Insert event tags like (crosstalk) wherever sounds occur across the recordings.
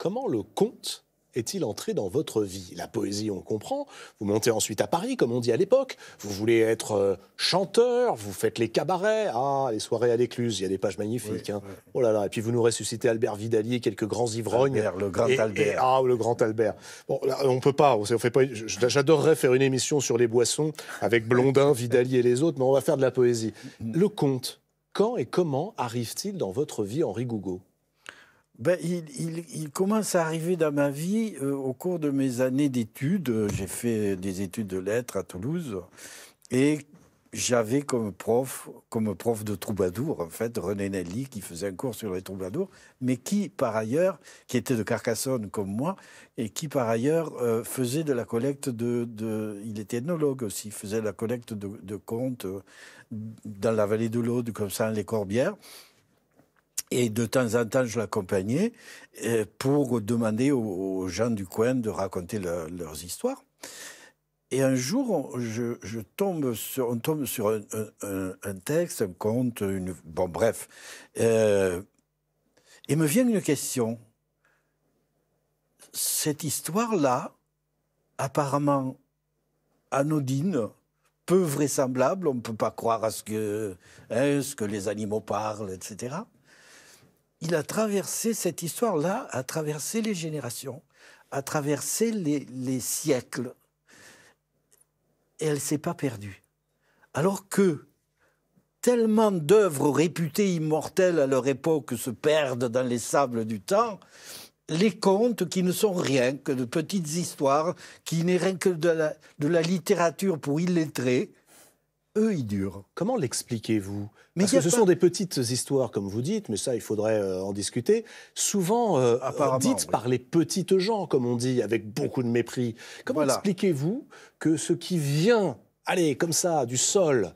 Comment le conte est-il entré dans votre vie La poésie, on comprend. Vous montez ensuite à Paris, comme on dit à l'époque. Vous voulez être euh, chanteur, vous faites les cabarets. Ah, les soirées à l'écluse, il y a des pages magnifiques. Hein. Oh là là, et puis vous nous ressuscitez Albert Vidalier, quelques grands ivrognes. le grand Albert. ah, le grand Albert. Bon, on peut pas. On fait pas J'adorerais faire une émission sur les boissons avec Blondin, Vidalier et les autres, mais on va faire de la poésie. Le conte, quand et comment arrive-t-il dans votre vie, Henri Gougo ben, il, commence à arriver dans ma vie euh, au cours de mes années d'études. J'ai fait des études de lettres à Toulouse et j'avais comme prof, comme prof de troubadour, en fait, René Nelly, qui faisait un cours sur les troubadours, mais qui, par ailleurs, qui était de Carcassonne comme moi, et qui, par ailleurs, euh, faisait de la collecte de, Il était ethnologue aussi, faisait de la collecte de, de contes euh, dans la vallée de l'Aude, comme ça, les Corbières. Et de temps en temps, je l'accompagnais euh, pour demander aux gens du coin de raconter leurs histoires. Et un jour, je, tombe sur, on tombe sur un, texte, un conte, une, bon, bref. Euh, et me vient une question. Cette histoire-là, apparemment anodine, peu vraisemblable, on ne peut pas croire à ce que, hein, ce que les animaux parlent, etc il a traversé cette histoire-là, a traversé les générations, a traversé les, siècles, et elle ne s'est pas perdue. Alors que tellement d'œuvres réputées immortelles à leur époque se perdent dans les sables du temps, les contes qui ne sont rien que de petites histoires, qui n'est rien que de la, de la littérature pour illettrés, eux, ils durent. Comment l'expliquez-vous Parce que ce sont des petites histoires, comme vous dites, mais ça, il faudrait euh, en discuter. Souvent euh, euh, dites par les petites gens, comme on dit, avec beaucoup de mépris. Comment expliquez-vous que ce qui vient, allez, comme ça, du sol,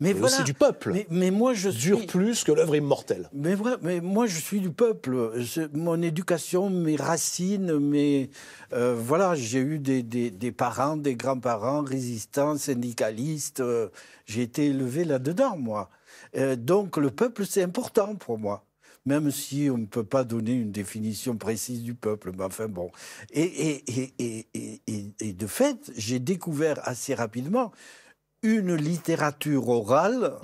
mais voilà. du peuple. Mais, moi, je dure plus que l'œuvre immortelle. Mais, mais moi, je suis du peuple. Mon éducation, mes racines, mes euh, voilà, j'ai eu des, parents, des grands-parents résistants, syndicalistes. Euh, j'ai été élevé là-dedans, moi. Euh, donc, le peuple, c'est important pour moi même si on ne peut pas donner une définition précise du peuple. Mais enfin bon. Et, et, et de fait, j'ai découvert assez rapidement une littérature orale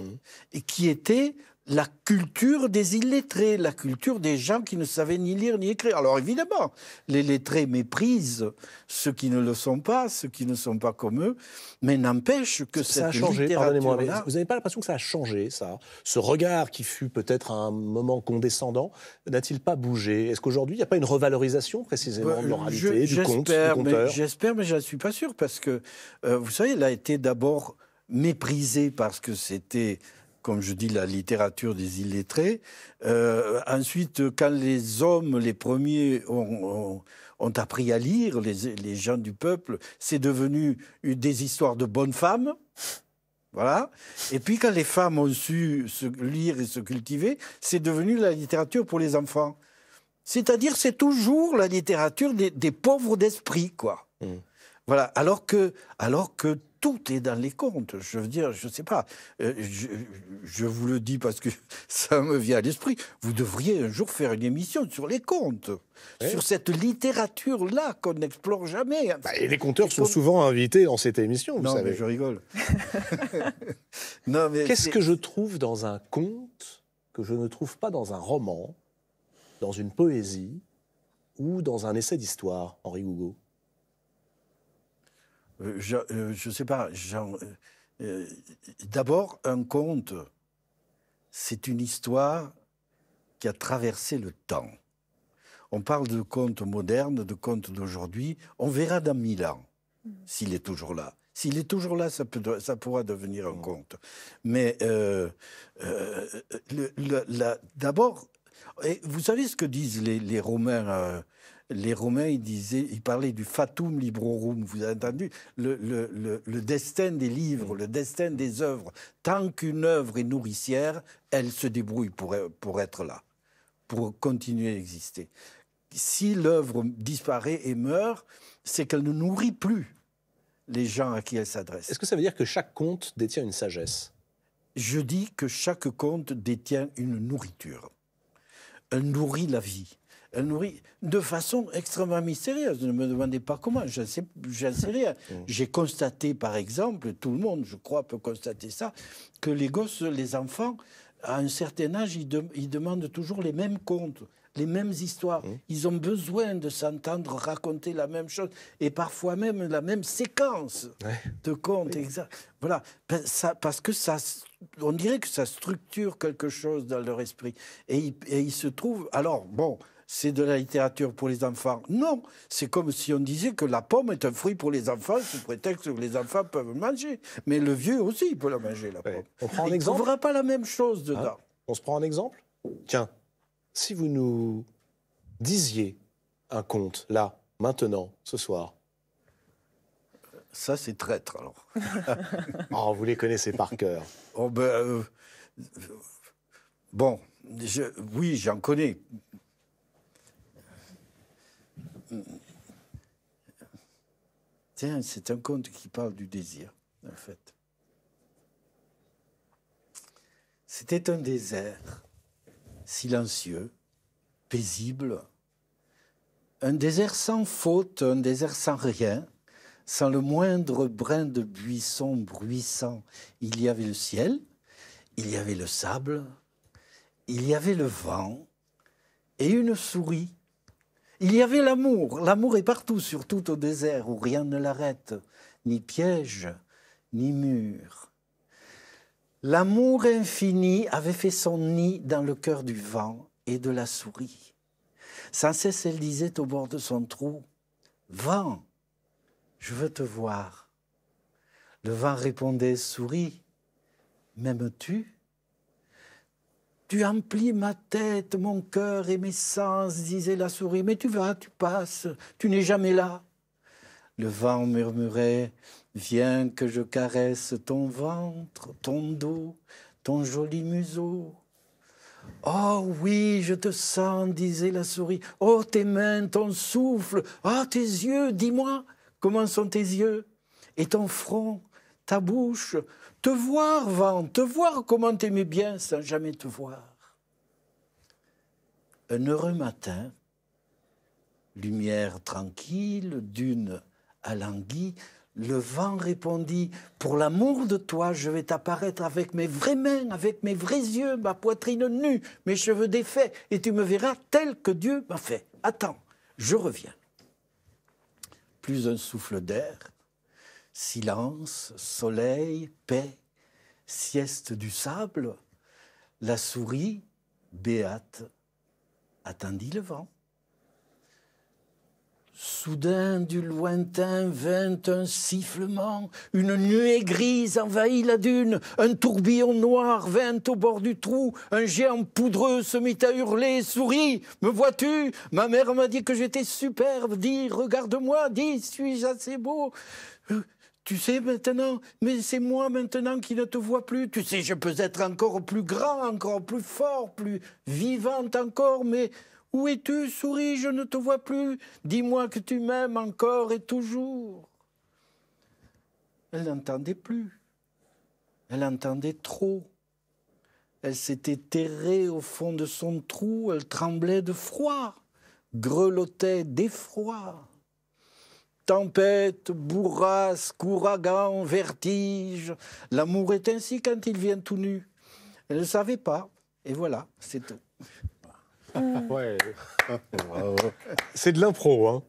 mmh. qui était la culture des illettrés, la culture des gens qui ne savaient ni lire ni écrire. Alors évidemment, les lettrés méprisent ceux qui ne le sont pas, ceux qui ne sont pas comme eux, mais n'empêche que ça, cette a changé. Littérature vous n'avez pas l'impression que ça a changé, ça Ce regard qui fut peut-être un moment condescendant n'a-t-il pas bougé Est-ce qu'aujourd'hui, il n'y a pas une revalorisation précisément de bah, l'oralité, du conte, du conteur J'espère, mais je ne suis pas sûr parce que, euh, vous savez, elle a été d'abord méprisé parce que c'était comme je dis, la littérature des illettrés. Euh, ensuite, quand les hommes, les premiers, ont, appris à lire, les, gens du peuple, c'est devenu des histoires de bonnes femmes. Voilà. Et puis quand les femmes ont su se lire et se cultiver, c'est devenu la littérature pour les enfants. C'est-à-dire, c'est toujours la littérature des, pauvres d'esprit, quoi. Mmh. Voilà. Alors que, alors que tout est dans les contes, Je veux dire, je ne sais pas. Euh, je, vous le dis parce que (laughs) ça me vient à l'esprit. Vous devriez un jour faire une émission sur les contes, sur cette littérature-là qu'on n'explore jamais. Bah, et les compteurs sont souvent invités dans cette émission, vous non, Mais je rigole. (laughs) Qu'est-ce que je trouve dans un conte que je ne trouve pas dans un roman, dans une poésie ou dans un essai d'histoire, Henri hugo euh, je ne euh, sais pas, euh, d'abord, un conte, c'est une histoire qui a traversé le temps. On parle de contes modernes, de contes d'aujourd'hui. On verra dans mille ans mm. s'il est toujours là. S'il est toujours là, ça, ça pourra devenir un mm. conte. Mais d'abord, vous savez ce que disent les, les Romains les Romains, ils disaient, ils parlaient du fatum librorum. Vous avez entendu le, destin des livres, mm. le destin des œuvres. Tant qu'une œuvre est nourricière, elle se débrouille pour, pour être là, pour continuer à exister. Si l'œuvre disparaît et meurt, c'est qu'elle ne nourrit plus les gens à qui elle s'adresse. Est-ce que ça veut dire que chaque conte détient une sagesse Je dis que chaque conte détient une nourriture. Elle nourrit la vie elle nourrit de façon extrêmement mystérieuse. Ne me demandez pas comment, je sais, sais, rien. (laughs) Mm. J'ai constaté, par exemple, tout le monde, je crois, peut constater ça, que les gosses, les enfants, à un certain âge, ils, demandent toujours les mêmes contes, les mêmes histoires. Mm. Ils ont besoin de s'entendre raconter la même chose et parfois même la même séquence de contes. Voilà, ça, parce que ça, on dirait que ça structure quelque chose dans leur esprit. Et, et ils se trouvent. Alors, bon, c'est de la littérature pour les enfants. Non, c'est comme si on disait que la pomme est un fruit pour les enfants sous prétexte que les enfants peuvent manger. Mais le vieux aussi, peut la manger, la pomme. On prend un pas la même chose dedans. Hein on se prend un exemple Tiens, si vous nous disiez un conte, là, maintenant, ce soir, ça, c'est traître, alors. (laughs) Oh, vous les connaissez par cœur. Oh, ben, euh, bon, oui, j'en connais. Tiens, c'est un conte qui parle du désir, en fait. C'était un désert silencieux, paisible, un désert sans faute, un désert sans rien, sans le moindre brin de buisson bruissant. Il y avait le ciel, il y avait le sable, il y avait le vent et une souris il y avait l'amour. L'amour est partout, surtout au désert, où rien ne l'arrête, ni piège, ni mur. L'amour infini avait fait son nid dans le cœur du vent et de la souris. Sans cesse, elle disait au bord de son trou, Vent, je veux te voir. Le vent répondait, Souris, m'aimes-tu tu emplis ma tête, mon cœur et mes sens, disait la souris, mais tu vas, tu passes, tu n'es jamais là. Le vent murmurait, viens que je caresse ton ventre, ton dos, ton joli museau. Oh oui, je te sens, disait la souris. Oh tes mains, ton souffle. Oh tes yeux, dis-moi, comment sont tes yeux Et ton front ta bouche, te voir, vent, te voir comment t'aimais bien sans jamais te voir. Un heureux matin, lumière tranquille, dune alanguie, le vent répondit Pour l'amour de toi, je vais t'apparaître avec mes vraies mains, avec mes vrais yeux, ma poitrine nue, mes cheveux défaits, et tu me verras tel que Dieu m'a fait. Attends, je reviens. Plus un souffle d'air, silence, soleil, paix, sieste du sable, la souris, béate, attendit le vent. Soudain, du lointain vint un sifflement, une nuée grise envahit la dune, un tourbillon noir vint au bord du trou, un géant poudreux se mit à hurler, souris, me vois-tu Ma mère m'a dit que j'étais superbe, dis, regarde-moi, dis, suis-je assez beau tu sais maintenant, mais c'est moi maintenant qui ne te vois plus. Tu sais, je peux être encore plus grand, encore plus fort, plus vivante encore, mais où es-tu, souris, je ne te vois plus. Dis-moi que tu m'aimes encore et toujours. Elle n'entendait plus. Elle entendait trop. Elle s'était terrée au fond de son trou, elle tremblait de froid, grelottait d'effroi. Tempête, bourrasque, ouragan, vertige. L'amour est ainsi quand il vient tout nu. Elle ne savait pas, et voilà, c'est tout. Ouais. (laughs) C'est de l'impro, hein